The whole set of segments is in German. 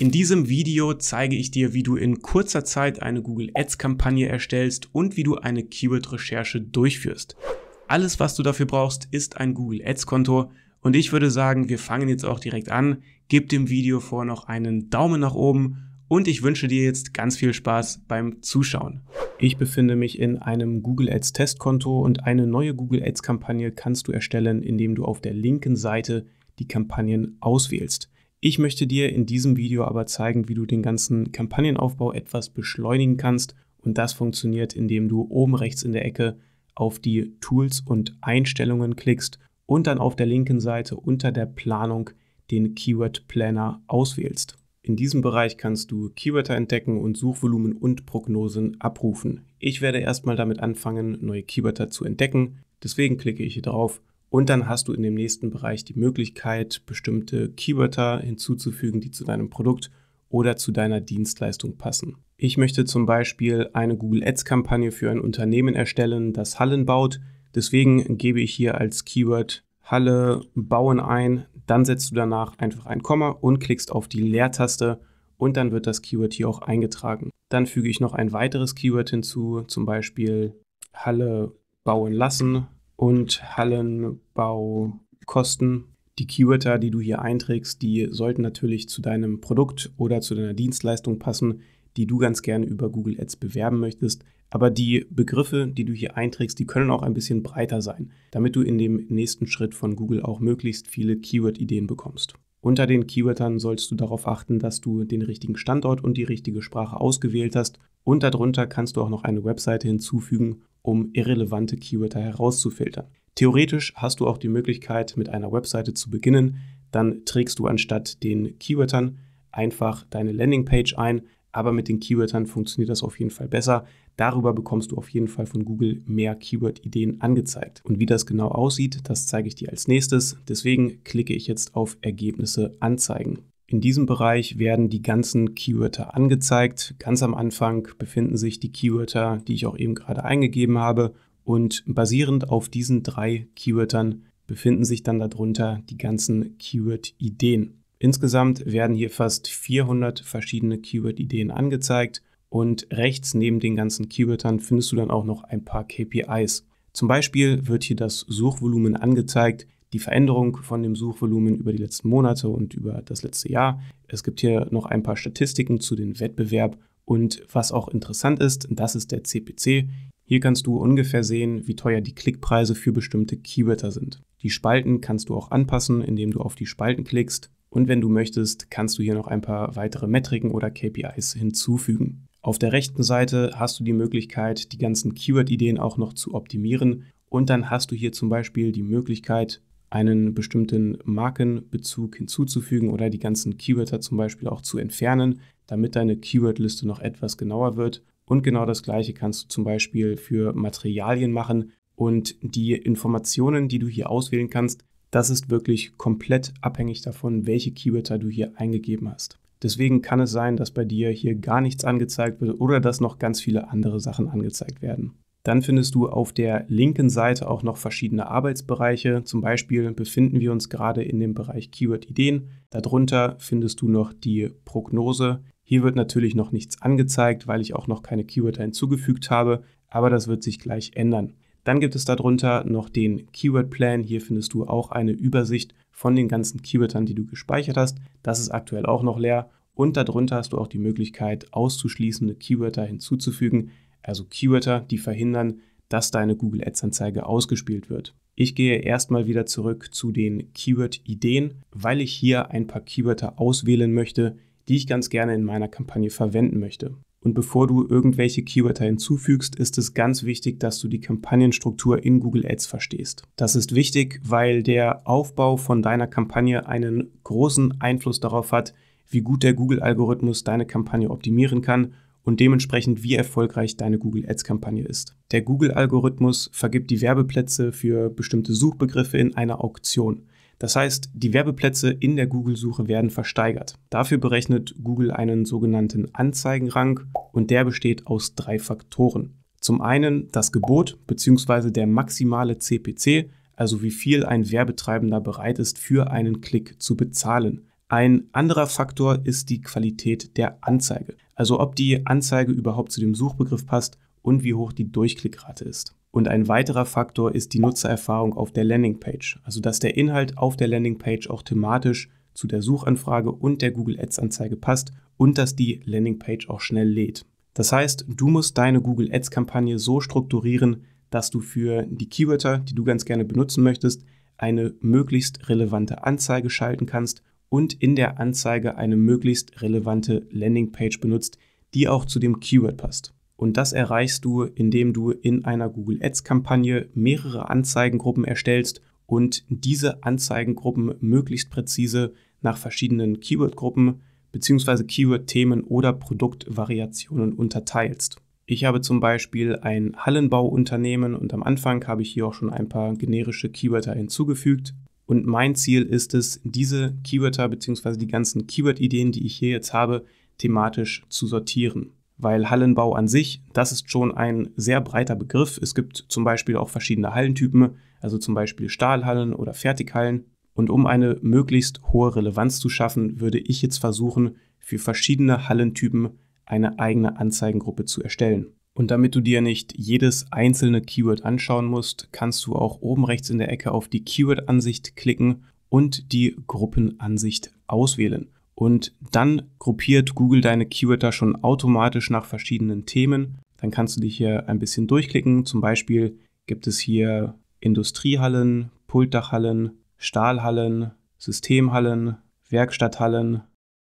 In diesem Video zeige ich dir, wie du in kurzer Zeit eine Google Ads Kampagne erstellst und wie du eine Keyword Recherche durchführst. Alles, was du dafür brauchst, ist ein Google Ads Konto und ich würde sagen, wir fangen jetzt auch direkt an. Gib dem Video vor noch einen Daumen nach oben und ich wünsche dir jetzt ganz viel Spaß beim Zuschauen. Ich befinde mich in einem Google Ads Testkonto und eine neue Google Ads Kampagne kannst du erstellen, indem du auf der linken Seite die Kampagnen auswählst. Ich möchte dir in diesem Video aber zeigen, wie du den ganzen Kampagnenaufbau etwas beschleunigen kannst und das funktioniert, indem du oben rechts in der Ecke auf die Tools und Einstellungen klickst und dann auf der linken Seite unter der Planung den Keyword Planner auswählst. In diesem Bereich kannst du Keywörter entdecken und Suchvolumen und Prognosen abrufen. Ich werde erstmal damit anfangen, neue Keywörter zu entdecken, deswegen klicke ich hier drauf und dann hast du in dem nächsten Bereich die Möglichkeit, bestimmte Keywörter hinzuzufügen, die zu deinem Produkt oder zu deiner Dienstleistung passen. Ich möchte zum Beispiel eine Google Ads-Kampagne für ein Unternehmen erstellen, das Hallen baut. Deswegen gebe ich hier als Keyword Halle bauen ein. Dann setzt du danach einfach ein Komma und klickst auf die Leertaste und dann wird das Keyword hier auch eingetragen. Dann füge ich noch ein weiteres Keyword hinzu, zum Beispiel Halle bauen lassen und Hallenbaukosten. Die Keywörter, die du hier einträgst, die sollten natürlich zu deinem Produkt oder zu deiner Dienstleistung passen, die du ganz gerne über Google Ads bewerben möchtest. Aber die Begriffe, die du hier einträgst, die können auch ein bisschen breiter sein, damit du in dem nächsten Schritt von Google auch möglichst viele Keyword-Ideen bekommst. Unter den Keywörtern sollst du darauf achten, dass du den richtigen Standort und die richtige Sprache ausgewählt hast. Und darunter kannst du auch noch eine Webseite hinzufügen, um irrelevante Keywörter herauszufiltern. Theoretisch hast du auch die Möglichkeit, mit einer Webseite zu beginnen. Dann trägst du anstatt den Keywörtern einfach deine Landingpage ein, aber mit den Keywörtern funktioniert das auf jeden Fall besser. Darüber bekommst du auf jeden Fall von Google mehr Keyword-Ideen angezeigt. Und wie das genau aussieht, das zeige ich dir als nächstes. Deswegen klicke ich jetzt auf Ergebnisse anzeigen. In diesem Bereich werden die ganzen Keywörter angezeigt. Ganz am Anfang befinden sich die Keywörter, die ich auch eben gerade eingegeben habe. Und basierend auf diesen drei Keywörtern befinden sich dann darunter die ganzen Keyword-Ideen. Insgesamt werden hier fast 400 verschiedene Keyword-Ideen angezeigt und rechts neben den ganzen Keywörtern findest du dann auch noch ein paar KPIs. Zum Beispiel wird hier das Suchvolumen angezeigt, die Veränderung von dem Suchvolumen über die letzten Monate und über das letzte Jahr. Es gibt hier noch ein paar Statistiken zu dem Wettbewerb und was auch interessant ist, das ist der CPC. Hier kannst du ungefähr sehen, wie teuer die Klickpreise für bestimmte Keywörter sind. Die Spalten kannst du auch anpassen, indem du auf die Spalten klickst. Und wenn du möchtest, kannst du hier noch ein paar weitere Metriken oder KPIs hinzufügen. Auf der rechten Seite hast du die Möglichkeit, die ganzen Keyword-Ideen auch noch zu optimieren. Und dann hast du hier zum Beispiel die Möglichkeit, einen bestimmten Markenbezug hinzuzufügen oder die ganzen Keywörter zum Beispiel auch zu entfernen, damit deine Keywordliste noch etwas genauer wird. Und genau das gleiche kannst du zum Beispiel für Materialien machen und die Informationen, die du hier auswählen kannst, das ist wirklich komplett abhängig davon, welche Keywörter du hier eingegeben hast. Deswegen kann es sein, dass bei dir hier gar nichts angezeigt wird oder dass noch ganz viele andere Sachen angezeigt werden. Dann findest du auf der linken Seite auch noch verschiedene Arbeitsbereiche. Zum Beispiel befinden wir uns gerade in dem Bereich Keyword-Ideen. Darunter findest du noch die Prognose. Hier wird natürlich noch nichts angezeigt, weil ich auch noch keine Keywords hinzugefügt habe, aber das wird sich gleich ändern. Dann gibt es darunter noch den Keyword Plan. Hier findest du auch eine Übersicht von den ganzen Keywörtern, die du gespeichert hast. Das ist aktuell auch noch leer. Und darunter hast du auch die Möglichkeit, auszuschließende Keywörter hinzuzufügen also Keywörter, die verhindern, dass deine Google Ads-Anzeige ausgespielt wird. Ich gehe erstmal wieder zurück zu den Keyword-Ideen, weil ich hier ein paar Keywörter auswählen möchte, die ich ganz gerne in meiner Kampagne verwenden möchte. Und bevor du irgendwelche Keywörter hinzufügst, ist es ganz wichtig, dass du die Kampagnenstruktur in Google Ads verstehst. Das ist wichtig, weil der Aufbau von deiner Kampagne einen großen Einfluss darauf hat, wie gut der Google-Algorithmus deine Kampagne optimieren kann und dementsprechend, wie erfolgreich deine Google Ads-Kampagne ist. Der Google-Algorithmus vergibt die Werbeplätze für bestimmte Suchbegriffe in einer Auktion. Das heißt, die Werbeplätze in der Google-Suche werden versteigert. Dafür berechnet Google einen sogenannten Anzeigenrang und der besteht aus drei Faktoren. Zum einen das Gebot bzw. der maximale CPC, also wie viel ein Werbetreibender bereit ist, für einen Klick zu bezahlen. Ein anderer Faktor ist die Qualität der Anzeige, also ob die Anzeige überhaupt zu dem Suchbegriff passt und wie hoch die Durchklickrate ist. Und ein weiterer Faktor ist die Nutzererfahrung auf der Landingpage, also dass der Inhalt auf der Landingpage auch thematisch zu der Suchanfrage und der Google Ads Anzeige passt und dass die Landingpage auch schnell lädt. Das heißt, du musst deine Google Ads Kampagne so strukturieren, dass du für die Keywörter, die du ganz gerne benutzen möchtest, eine möglichst relevante Anzeige schalten kannst und in der Anzeige eine möglichst relevante Landingpage benutzt, die auch zu dem Keyword passt. Und das erreichst du, indem du in einer Google Ads-Kampagne mehrere Anzeigengruppen erstellst und diese Anzeigengruppen möglichst präzise nach verschiedenen Keywordgruppen bzw. Keyword-Themen oder Produktvariationen unterteilst. Ich habe zum Beispiel ein Hallenbauunternehmen und am Anfang habe ich hier auch schon ein paar generische Keywords hinzugefügt und mein Ziel ist es, diese Keywörter bzw. die ganzen Keyword-Ideen, die ich hier jetzt habe, thematisch zu sortieren. Weil Hallenbau an sich, das ist schon ein sehr breiter Begriff. Es gibt zum Beispiel auch verschiedene Hallentypen, also zum Beispiel Stahlhallen oder Fertighallen. Und um eine möglichst hohe Relevanz zu schaffen, würde ich jetzt versuchen, für verschiedene Hallentypen eine eigene Anzeigengruppe zu erstellen. Und damit du dir nicht jedes einzelne Keyword anschauen musst, kannst du auch oben rechts in der Ecke auf die Keyword-Ansicht klicken und die Gruppenansicht auswählen. Und dann gruppiert Google deine Keywörter schon automatisch nach verschiedenen Themen. Dann kannst du dich hier ein bisschen durchklicken. Zum Beispiel gibt es hier Industriehallen, Pultdachhallen, Stahlhallen, Systemhallen, Werkstatthallen.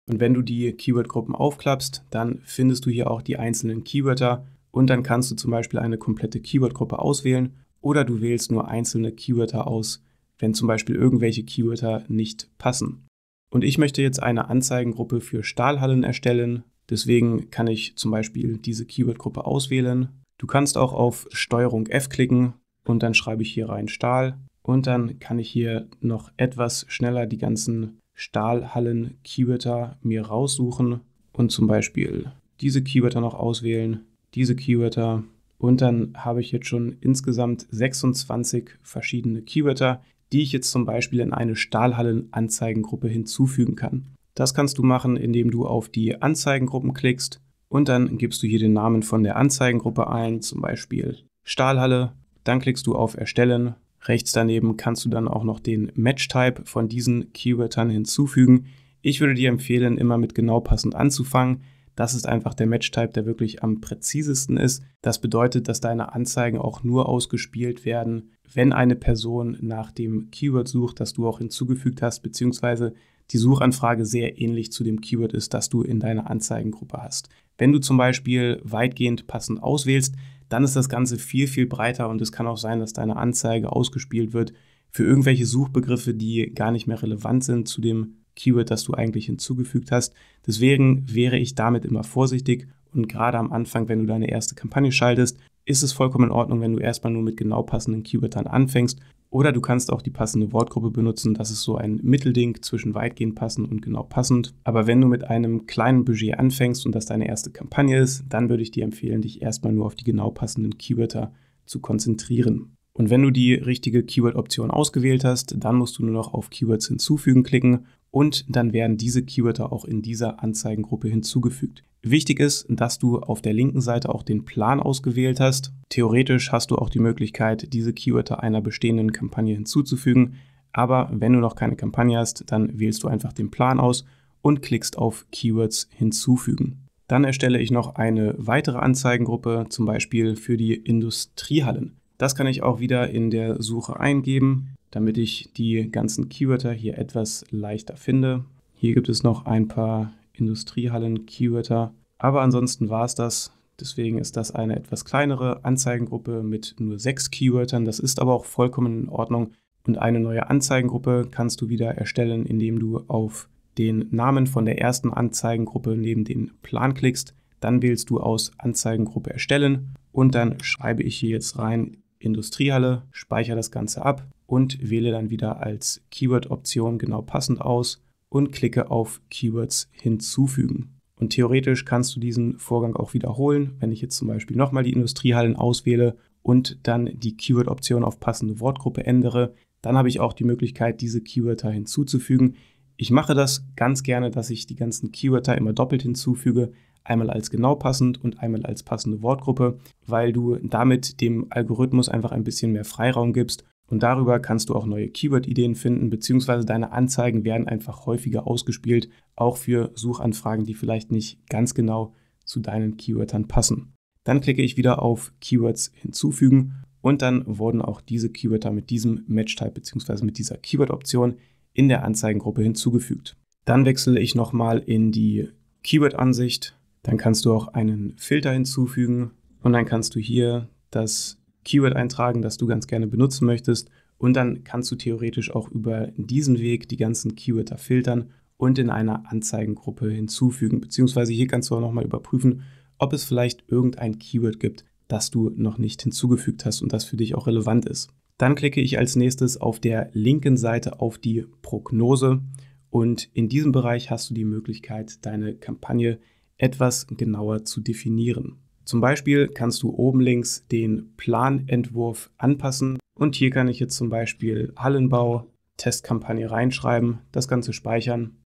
Und wenn du die Keyword-Gruppen aufklappst, dann findest du hier auch die einzelnen Keywörter und dann kannst du zum Beispiel eine komplette Keyword-Gruppe auswählen oder du wählst nur einzelne Keywörter aus, wenn zum Beispiel irgendwelche Keywörter nicht passen. Und ich möchte jetzt eine Anzeigengruppe für Stahlhallen erstellen. Deswegen kann ich zum Beispiel diese Keyword-Gruppe auswählen. Du kannst auch auf Steuerung F klicken und dann schreibe ich hier rein Stahl. Und dann kann ich hier noch etwas schneller die ganzen Stahlhallen-Keywörter mir raussuchen und zum Beispiel diese Keywörter noch auswählen diese Keywörter. Und dann habe ich jetzt schon insgesamt 26 verschiedene Keywörter, die ich jetzt zum Beispiel in eine Stahlhallen-Anzeigengruppe hinzufügen kann. Das kannst du machen, indem du auf die Anzeigengruppen klickst und dann gibst du hier den Namen von der Anzeigengruppe ein, zum Beispiel Stahlhalle. Dann klickst du auf Erstellen. Rechts daneben kannst du dann auch noch den Match-Type von diesen Keywörtern hinzufügen. Ich würde dir empfehlen, immer mit genau passend anzufangen, das ist einfach der Match-Type, der wirklich am präzisesten ist. Das bedeutet, dass deine Anzeigen auch nur ausgespielt werden, wenn eine Person nach dem Keyword sucht, das du auch hinzugefügt hast, beziehungsweise die Suchanfrage sehr ähnlich zu dem Keyword ist, das du in deiner Anzeigengruppe hast. Wenn du zum Beispiel weitgehend passend auswählst, dann ist das Ganze viel, viel breiter und es kann auch sein, dass deine Anzeige ausgespielt wird für irgendwelche Suchbegriffe, die gar nicht mehr relevant sind zu dem Keyword, das du eigentlich hinzugefügt hast. Deswegen wäre ich damit immer vorsichtig und gerade am Anfang, wenn du deine erste Kampagne schaltest, ist es vollkommen in Ordnung, wenn du erstmal nur mit genau passenden Keywords anfängst. Oder du kannst auch die passende Wortgruppe benutzen. Das ist so ein Mittelding zwischen weitgehend passend und genau passend. Aber wenn du mit einem kleinen Budget anfängst und das deine erste Kampagne ist, dann würde ich dir empfehlen, dich erstmal nur auf die genau passenden Keywords zu konzentrieren. Und wenn du die richtige Keyword-Option ausgewählt hast, dann musst du nur noch auf Keywords hinzufügen klicken und dann werden diese Keywörter auch in dieser Anzeigengruppe hinzugefügt. Wichtig ist, dass du auf der linken Seite auch den Plan ausgewählt hast. Theoretisch hast du auch die Möglichkeit, diese Keywörter einer bestehenden Kampagne hinzuzufügen, aber wenn du noch keine Kampagne hast, dann wählst du einfach den Plan aus und klickst auf Keywords hinzufügen. Dann erstelle ich noch eine weitere Anzeigengruppe, zum Beispiel für die Industriehallen. Das kann ich auch wieder in der Suche eingeben, damit ich die ganzen Keywörter hier etwas leichter finde. Hier gibt es noch ein paar Industriehallen-Keywörter. Aber ansonsten war es das. Deswegen ist das eine etwas kleinere Anzeigengruppe mit nur sechs Keywörtern. Das ist aber auch vollkommen in Ordnung. Und eine neue Anzeigengruppe kannst du wieder erstellen, indem du auf den Namen von der ersten Anzeigengruppe neben den Plan klickst. Dann wählst du aus Anzeigengruppe erstellen und dann schreibe ich hier jetzt rein Industriehalle, speichere das Ganze ab und wähle dann wieder als Keyword-Option genau passend aus und klicke auf Keywords hinzufügen. Und theoretisch kannst du diesen Vorgang auch wiederholen, wenn ich jetzt zum Beispiel nochmal die Industriehallen auswähle und dann die Keyword-Option auf passende Wortgruppe ändere, dann habe ich auch die Möglichkeit, diese Keywörter hinzuzufügen. Ich mache das ganz gerne, dass ich die ganzen Keywörter immer doppelt hinzufüge, einmal als genau passend und einmal als passende Wortgruppe, weil du damit dem Algorithmus einfach ein bisschen mehr Freiraum gibst und darüber kannst du auch neue Keyword-Ideen finden, beziehungsweise deine Anzeigen werden einfach häufiger ausgespielt, auch für Suchanfragen, die vielleicht nicht ganz genau zu deinen Keywörtern passen. Dann klicke ich wieder auf Keywords hinzufügen und dann wurden auch diese Keywörter mit diesem Match-Type bzw. mit dieser Keyword-Option in der Anzeigengruppe hinzugefügt. Dann wechsle ich nochmal in die Keyword-Ansicht dann kannst du auch einen Filter hinzufügen und dann kannst du hier das Keyword eintragen, das du ganz gerne benutzen möchtest. Und dann kannst du theoretisch auch über diesen Weg die ganzen Keywörter filtern und in einer Anzeigengruppe hinzufügen. Beziehungsweise hier kannst du auch nochmal überprüfen, ob es vielleicht irgendein Keyword gibt, das du noch nicht hinzugefügt hast und das für dich auch relevant ist. Dann klicke ich als nächstes auf der linken Seite auf die Prognose und in diesem Bereich hast du die Möglichkeit, deine Kampagne hinzufügen etwas genauer zu definieren. Zum Beispiel kannst du oben links den Planentwurf anpassen und hier kann ich jetzt zum Beispiel Hallenbau, Testkampagne reinschreiben, das Ganze speichern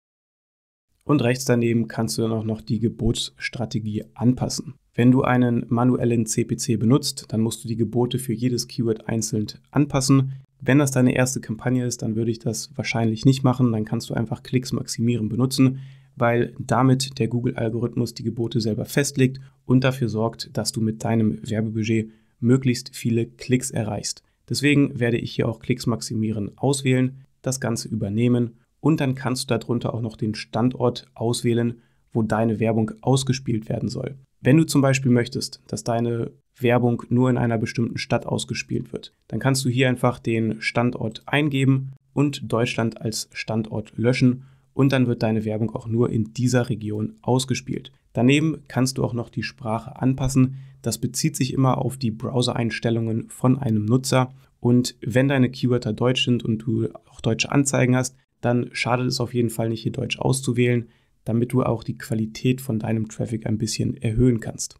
und rechts daneben kannst du dann auch noch die Gebotsstrategie anpassen. Wenn du einen manuellen CPC benutzt, dann musst du die Gebote für jedes Keyword einzeln anpassen. Wenn das deine erste Kampagne ist, dann würde ich das wahrscheinlich nicht machen. Dann kannst du einfach Klicks maximieren benutzen weil damit der Google-Algorithmus die Gebote selber festlegt und dafür sorgt, dass du mit deinem Werbebudget möglichst viele Klicks erreichst. Deswegen werde ich hier auch Klicks maximieren auswählen, das Ganze übernehmen und dann kannst du darunter auch noch den Standort auswählen, wo deine Werbung ausgespielt werden soll. Wenn du zum Beispiel möchtest, dass deine Werbung nur in einer bestimmten Stadt ausgespielt wird, dann kannst du hier einfach den Standort eingeben und Deutschland als Standort löschen und dann wird deine Werbung auch nur in dieser Region ausgespielt. Daneben kannst du auch noch die Sprache anpassen. Das bezieht sich immer auf die Browser-Einstellungen von einem Nutzer. Und wenn deine Keywörter deutsch sind und du auch deutsche Anzeigen hast, dann schadet es auf jeden Fall nicht, hier Deutsch auszuwählen, damit du auch die Qualität von deinem Traffic ein bisschen erhöhen kannst.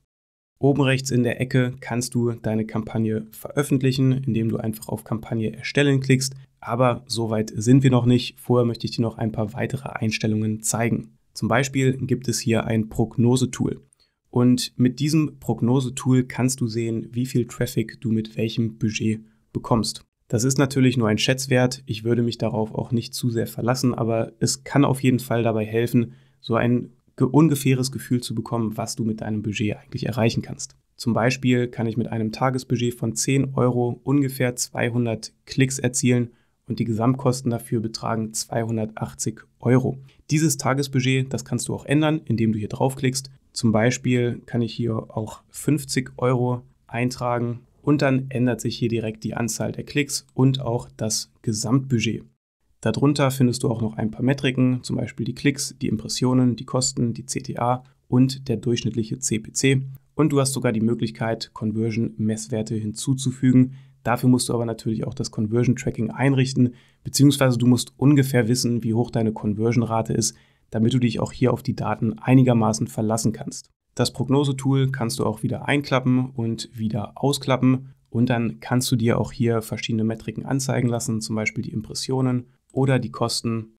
Oben rechts in der Ecke kannst du deine Kampagne veröffentlichen, indem du einfach auf Kampagne erstellen klickst. Aber soweit sind wir noch nicht. Vorher möchte ich dir noch ein paar weitere Einstellungen zeigen. Zum Beispiel gibt es hier ein Prognosetool. Und mit diesem Prognosetool kannst du sehen, wie viel Traffic du mit welchem Budget bekommst. Das ist natürlich nur ein Schätzwert. Ich würde mich darauf auch nicht zu sehr verlassen, aber es kann auf jeden Fall dabei helfen, so ein ungefähres Gefühl zu bekommen, was du mit deinem Budget eigentlich erreichen kannst. Zum Beispiel kann ich mit einem Tagesbudget von 10 Euro ungefähr 200 Klicks erzielen und die Gesamtkosten dafür betragen 280 Euro. Dieses Tagesbudget, das kannst du auch ändern, indem du hier draufklickst. Zum Beispiel kann ich hier auch 50 Euro eintragen und dann ändert sich hier direkt die Anzahl der Klicks und auch das Gesamtbudget. Darunter findest du auch noch ein paar Metriken, zum Beispiel die Klicks, die Impressionen, die Kosten, die CTA und der durchschnittliche CPC. Und du hast sogar die Möglichkeit, Conversion-Messwerte hinzuzufügen. Dafür musst du aber natürlich auch das Conversion-Tracking einrichten, beziehungsweise du musst ungefähr wissen, wie hoch deine Conversion-Rate ist, damit du dich auch hier auf die Daten einigermaßen verlassen kannst. Das Prognosetool kannst du auch wieder einklappen und wieder ausklappen und dann kannst du dir auch hier verschiedene Metriken anzeigen lassen, zum Beispiel die Impressionen oder die Kosten.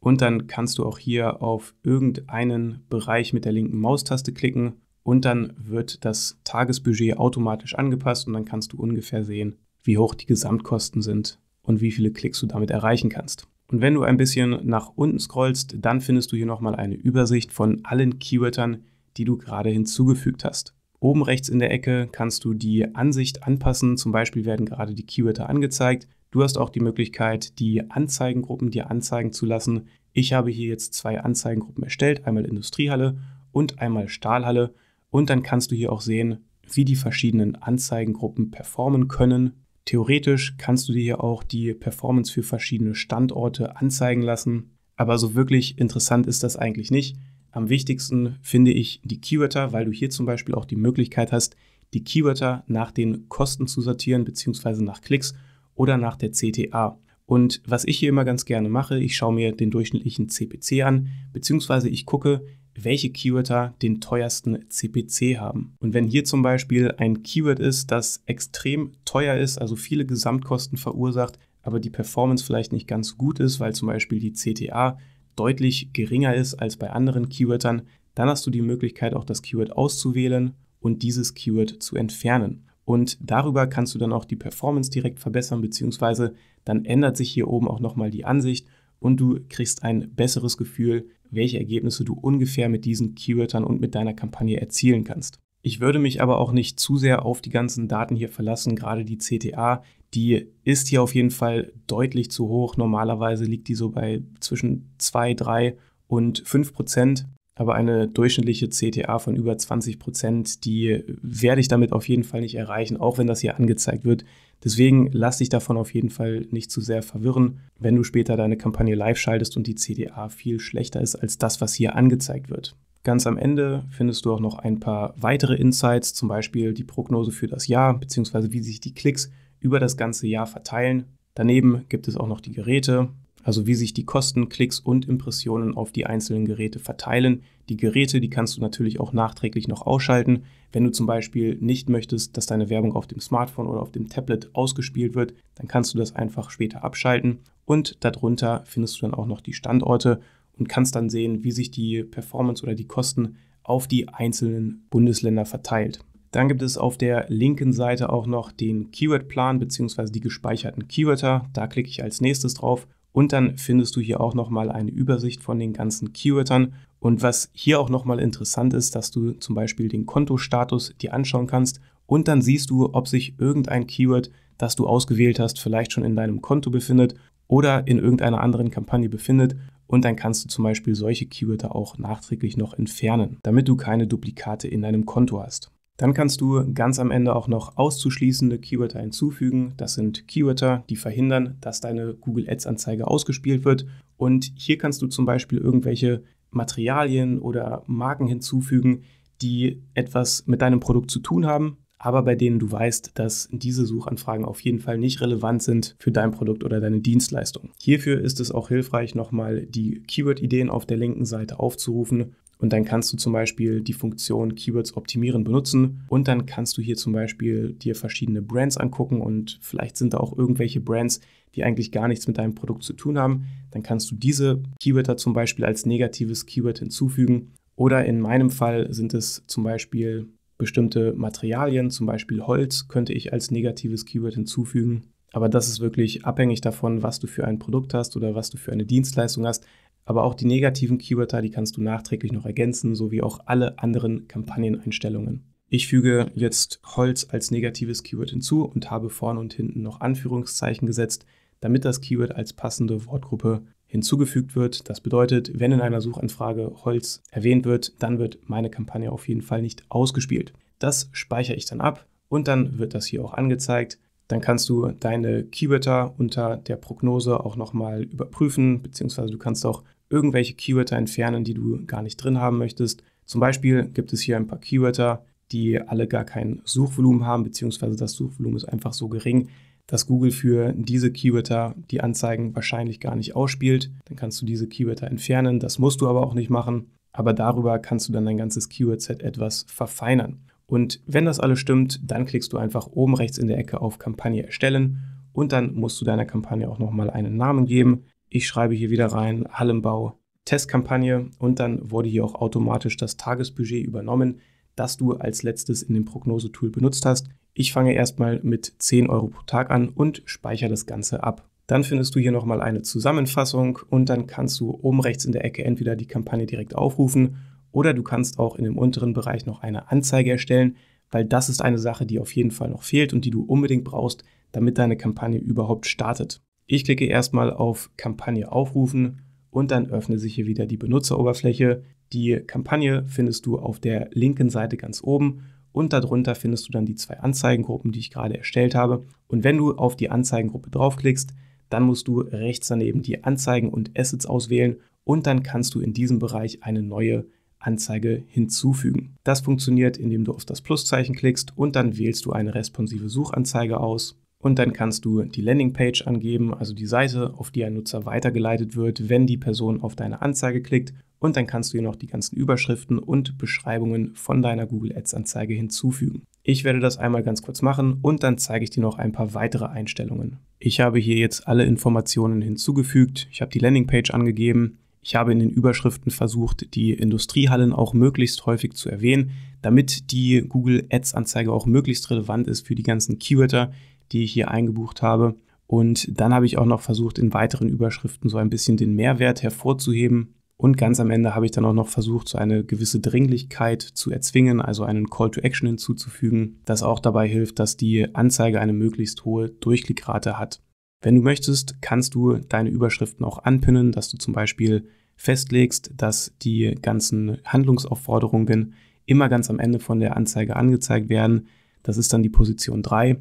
Und dann kannst du auch hier auf irgendeinen Bereich mit der linken Maustaste klicken und dann wird das Tagesbudget automatisch angepasst und dann kannst du ungefähr sehen, wie hoch die Gesamtkosten sind und wie viele Klicks du damit erreichen kannst. Und wenn du ein bisschen nach unten scrollst, dann findest du hier nochmal eine Übersicht von allen Keywörtern, die du gerade hinzugefügt hast. Oben rechts in der Ecke kannst du die Ansicht anpassen. Zum Beispiel werden gerade die Keywörter angezeigt. Du hast auch die Möglichkeit, die Anzeigengruppen dir anzeigen zu lassen. Ich habe hier jetzt zwei Anzeigengruppen erstellt, einmal Industriehalle und einmal Stahlhalle. Und dann kannst du hier auch sehen, wie die verschiedenen Anzeigengruppen performen können. Theoretisch kannst du dir hier auch die Performance für verschiedene Standorte anzeigen lassen. Aber so wirklich interessant ist das eigentlich nicht. Am wichtigsten finde ich die Keywörter, weil du hier zum Beispiel auch die Möglichkeit hast, die Keywörter nach den Kosten zu sortieren bzw. nach Klicks oder nach der CTA. Und was ich hier immer ganz gerne mache, ich schaue mir den durchschnittlichen CPC an, beziehungsweise ich gucke, welche Keywörter den teuersten CPC haben. Und wenn hier zum Beispiel ein Keyword ist, das extrem teuer ist, also viele Gesamtkosten verursacht, aber die Performance vielleicht nicht ganz gut ist, weil zum Beispiel die CTA deutlich geringer ist als bei anderen Keywörtern, dann hast du die Möglichkeit auch das Keyword auszuwählen und dieses Keyword zu entfernen und darüber kannst du dann auch die Performance direkt verbessern, beziehungsweise dann ändert sich hier oben auch nochmal die Ansicht und du kriegst ein besseres Gefühl, welche Ergebnisse du ungefähr mit diesen Keywörtern und mit deiner Kampagne erzielen kannst. Ich würde mich aber auch nicht zu sehr auf die ganzen Daten hier verlassen, gerade die CTA, die ist hier auf jeden Fall deutlich zu hoch. Normalerweise liegt die so bei zwischen 2, 3 und 5 Prozent aber eine durchschnittliche CTA von über 20 Prozent, die werde ich damit auf jeden Fall nicht erreichen, auch wenn das hier angezeigt wird. Deswegen lass dich davon auf jeden Fall nicht zu sehr verwirren, wenn du später deine Kampagne live schaltest und die CTA viel schlechter ist als das, was hier angezeigt wird. Ganz am Ende findest du auch noch ein paar weitere Insights, zum Beispiel die Prognose für das Jahr, beziehungsweise wie sich die Klicks über das ganze Jahr verteilen. Daneben gibt es auch noch die Geräte, also wie sich die Kosten, Klicks und Impressionen auf die einzelnen Geräte verteilen. Die Geräte, die kannst du natürlich auch nachträglich noch ausschalten. Wenn du zum Beispiel nicht möchtest, dass deine Werbung auf dem Smartphone oder auf dem Tablet ausgespielt wird, dann kannst du das einfach später abschalten. Und darunter findest du dann auch noch die Standorte und kannst dann sehen, wie sich die Performance oder die Kosten auf die einzelnen Bundesländer verteilt. Dann gibt es auf der linken Seite auch noch den Keyword-Plan bzw. die gespeicherten Keywörter. Da klicke ich als nächstes drauf und dann findest du hier auch nochmal eine Übersicht von den ganzen Keywörtern. Und was hier auch nochmal interessant ist, dass du zum Beispiel den Kontostatus dir anschauen kannst und dann siehst du, ob sich irgendein Keyword, das du ausgewählt hast, vielleicht schon in deinem Konto befindet oder in irgendeiner anderen Kampagne befindet. Und dann kannst du zum Beispiel solche Keywörter auch nachträglich noch entfernen, damit du keine Duplikate in deinem Konto hast. Dann kannst du ganz am Ende auch noch auszuschließende Keywords hinzufügen. Das sind Keywords, die verhindern, dass deine Google Ads Anzeige ausgespielt wird. Und hier kannst du zum Beispiel irgendwelche Materialien oder Marken hinzufügen, die etwas mit deinem Produkt zu tun haben, aber bei denen du weißt, dass diese Suchanfragen auf jeden Fall nicht relevant sind für dein Produkt oder deine Dienstleistung. Hierfür ist es auch hilfreich, nochmal die Keyword-Ideen auf der linken Seite aufzurufen und dann kannst du zum Beispiel die Funktion Keywords optimieren benutzen. Und dann kannst du hier zum Beispiel dir verschiedene Brands angucken und vielleicht sind da auch irgendwelche Brands, die eigentlich gar nichts mit deinem Produkt zu tun haben. Dann kannst du diese Keywörter zum Beispiel als negatives Keyword hinzufügen. Oder in meinem Fall sind es zum Beispiel bestimmte Materialien, zum Beispiel Holz, könnte ich als negatives Keyword hinzufügen. Aber das ist wirklich abhängig davon, was du für ein Produkt hast oder was du für eine Dienstleistung hast. Aber auch die negativen Keywörter, die kannst du nachträglich noch ergänzen, sowie auch alle anderen Kampagneneinstellungen. Ich füge jetzt Holz als negatives Keyword hinzu und habe vorne und hinten noch Anführungszeichen gesetzt, damit das Keyword als passende Wortgruppe hinzugefügt wird. Das bedeutet, wenn in einer Suchanfrage Holz erwähnt wird, dann wird meine Kampagne auf jeden Fall nicht ausgespielt. Das speichere ich dann ab und dann wird das hier auch angezeigt dann kannst du deine Keywörter unter der Prognose auch nochmal überprüfen, beziehungsweise du kannst auch irgendwelche Keywörter entfernen, die du gar nicht drin haben möchtest. Zum Beispiel gibt es hier ein paar Keywörter, die alle gar kein Suchvolumen haben, beziehungsweise das Suchvolumen ist einfach so gering, dass Google für diese Keywörter die Anzeigen wahrscheinlich gar nicht ausspielt. Dann kannst du diese Keywörter entfernen, das musst du aber auch nicht machen. Aber darüber kannst du dann dein ganzes Keyword-Set etwas verfeinern. Und wenn das alles stimmt, dann klickst du einfach oben rechts in der Ecke auf Kampagne erstellen und dann musst du deiner Kampagne auch nochmal einen Namen geben. Ich schreibe hier wieder rein Hallenbau Testkampagne und dann wurde hier auch automatisch das Tagesbudget übernommen, das du als letztes in dem Prognosetool benutzt hast. Ich fange erstmal mit 10 Euro pro Tag an und speichere das Ganze ab. Dann findest du hier nochmal eine Zusammenfassung und dann kannst du oben rechts in der Ecke entweder die Kampagne direkt aufrufen oder du kannst auch in dem unteren Bereich noch eine Anzeige erstellen, weil das ist eine Sache, die auf jeden Fall noch fehlt und die du unbedingt brauchst, damit deine Kampagne überhaupt startet. Ich klicke erstmal auf Kampagne aufrufen und dann öffne sich hier wieder die Benutzeroberfläche. Die Kampagne findest du auf der linken Seite ganz oben und darunter findest du dann die zwei Anzeigengruppen, die ich gerade erstellt habe. Und wenn du auf die Anzeigengruppe draufklickst, dann musst du rechts daneben die Anzeigen und Assets auswählen und dann kannst du in diesem Bereich eine neue Anzeige hinzufügen. Das funktioniert, indem du auf das Pluszeichen klickst und dann wählst du eine responsive Suchanzeige aus. Und dann kannst du die Landingpage angeben, also die Seite, auf die ein Nutzer weitergeleitet wird, wenn die Person auf deine Anzeige klickt. Und dann kannst du hier noch die ganzen Überschriften und Beschreibungen von deiner Google Ads-Anzeige hinzufügen. Ich werde das einmal ganz kurz machen und dann zeige ich dir noch ein paar weitere Einstellungen. Ich habe hier jetzt alle Informationen hinzugefügt. Ich habe die Landingpage angegeben, ich habe in den Überschriften versucht, die Industriehallen auch möglichst häufig zu erwähnen, damit die Google Ads Anzeige auch möglichst relevant ist für die ganzen Keywörter, die ich hier eingebucht habe. Und dann habe ich auch noch versucht, in weiteren Überschriften so ein bisschen den Mehrwert hervorzuheben. Und ganz am Ende habe ich dann auch noch versucht, so eine gewisse Dringlichkeit zu erzwingen, also einen Call to Action hinzuzufügen, das auch dabei hilft, dass die Anzeige eine möglichst hohe Durchklickrate hat. Wenn du möchtest, kannst du deine Überschriften auch anpinnen, dass du zum Beispiel festlegst, dass die ganzen Handlungsaufforderungen immer ganz am Ende von der Anzeige angezeigt werden. Das ist dann die Position 3.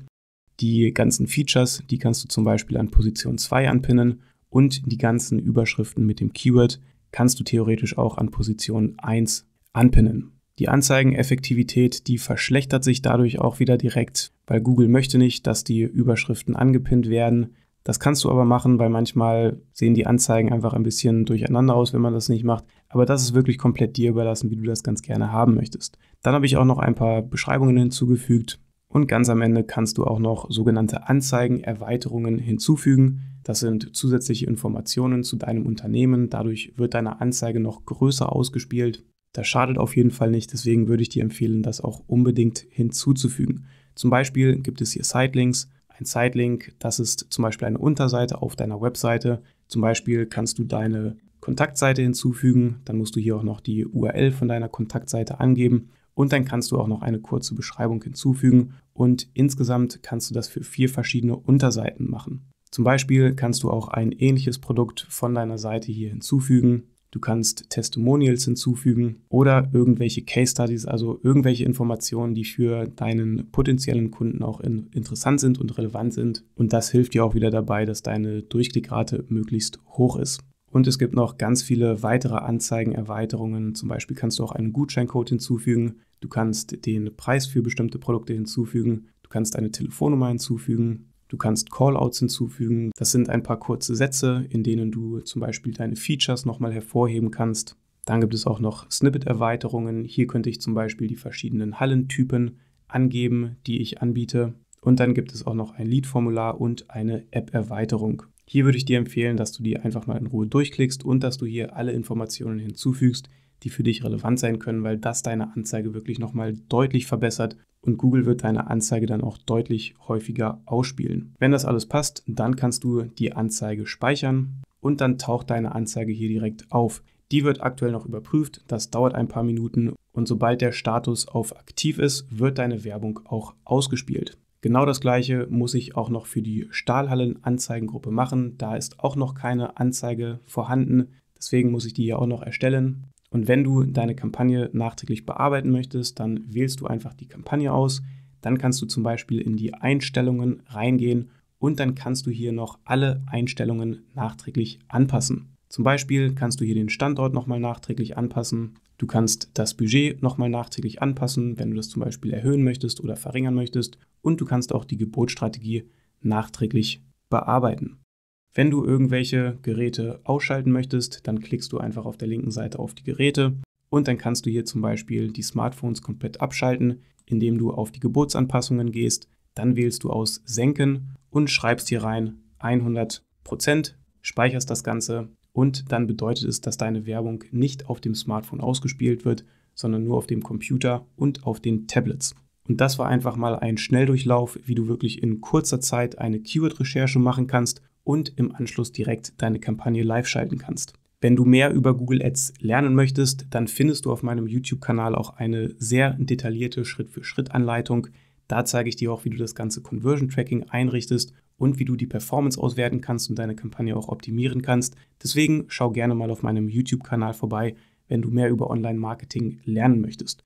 Die ganzen Features, die kannst du zum Beispiel an Position 2 anpinnen und die ganzen Überschriften mit dem Keyword kannst du theoretisch auch an Position 1 anpinnen. Die Anzeigeneffektivität, die verschlechtert sich dadurch auch wieder direkt, weil Google möchte nicht, dass die Überschriften angepinnt werden. Das kannst du aber machen, weil manchmal sehen die Anzeigen einfach ein bisschen durcheinander aus, wenn man das nicht macht. Aber das ist wirklich komplett dir überlassen, wie du das ganz gerne haben möchtest. Dann habe ich auch noch ein paar Beschreibungen hinzugefügt. Und ganz am Ende kannst du auch noch sogenannte Anzeigenerweiterungen hinzufügen. Das sind zusätzliche Informationen zu deinem Unternehmen. Dadurch wird deine Anzeige noch größer ausgespielt. Das schadet auf jeden Fall nicht. Deswegen würde ich dir empfehlen, das auch unbedingt hinzuzufügen. Zum Beispiel gibt es hier Sidelinks. Ein Sidelink, das ist zum Beispiel eine Unterseite auf deiner Webseite. Zum Beispiel kannst du deine Kontaktseite hinzufügen, dann musst du hier auch noch die URL von deiner Kontaktseite angeben und dann kannst du auch noch eine kurze Beschreibung hinzufügen und insgesamt kannst du das für vier verschiedene Unterseiten machen. Zum Beispiel kannst du auch ein ähnliches Produkt von deiner Seite hier hinzufügen, Du kannst Testimonials hinzufügen oder irgendwelche Case Studies, also irgendwelche Informationen, die für deinen potenziellen Kunden auch in, interessant sind und relevant sind. Und das hilft dir auch wieder dabei, dass deine Durchklickrate möglichst hoch ist. Und es gibt noch ganz viele weitere Anzeigenerweiterungen. Zum Beispiel kannst du auch einen Gutscheincode hinzufügen. Du kannst den Preis für bestimmte Produkte hinzufügen. Du kannst eine Telefonnummer hinzufügen. Du kannst Callouts hinzufügen. Das sind ein paar kurze Sätze, in denen du zum Beispiel deine Features nochmal hervorheben kannst. Dann gibt es auch noch Snippet-Erweiterungen. Hier könnte ich zum Beispiel die verschiedenen Hallentypen angeben, die ich anbiete. Und dann gibt es auch noch ein Lead-Formular und eine App-Erweiterung. Hier würde ich dir empfehlen, dass du die einfach mal in Ruhe durchklickst und dass du hier alle Informationen hinzufügst, die für dich relevant sein können, weil das deine Anzeige wirklich nochmal deutlich verbessert und Google wird deine Anzeige dann auch deutlich häufiger ausspielen. Wenn das alles passt, dann kannst du die Anzeige speichern und dann taucht deine Anzeige hier direkt auf. Die wird aktuell noch überprüft, das dauert ein paar Minuten und sobald der Status auf aktiv ist, wird deine Werbung auch ausgespielt. Genau das gleiche muss ich auch noch für die Stahlhallen-Anzeigengruppe machen. Da ist auch noch keine Anzeige vorhanden, deswegen muss ich die hier auch noch erstellen. Und wenn du deine Kampagne nachträglich bearbeiten möchtest, dann wählst du einfach die Kampagne aus. Dann kannst du zum Beispiel in die Einstellungen reingehen und dann kannst du hier noch alle Einstellungen nachträglich anpassen. Zum Beispiel kannst du hier den Standort nochmal nachträglich anpassen. Du kannst das Budget nochmal nachträglich anpassen, wenn du das zum Beispiel erhöhen möchtest oder verringern möchtest. Und du kannst auch die Geburtsstrategie nachträglich bearbeiten. Wenn du irgendwelche Geräte ausschalten möchtest, dann klickst du einfach auf der linken Seite auf die Geräte und dann kannst du hier zum Beispiel die Smartphones komplett abschalten, indem du auf die Geburtsanpassungen gehst, dann wählst du aus Senken und schreibst hier rein 100%, speicherst das Ganze und dann bedeutet es, dass deine Werbung nicht auf dem Smartphone ausgespielt wird, sondern nur auf dem Computer und auf den Tablets. Und das war einfach mal ein Schnelldurchlauf, wie du wirklich in kurzer Zeit eine Keyword-Recherche machen kannst und im Anschluss direkt deine Kampagne live schalten kannst. Wenn du mehr über Google Ads lernen möchtest, dann findest du auf meinem YouTube-Kanal auch eine sehr detaillierte Schritt-für-Schritt-Anleitung. Da zeige ich dir auch, wie du das ganze Conversion Tracking einrichtest und wie du die Performance auswerten kannst und deine Kampagne auch optimieren kannst. Deswegen schau gerne mal auf meinem YouTube-Kanal vorbei, wenn du mehr über Online-Marketing lernen möchtest.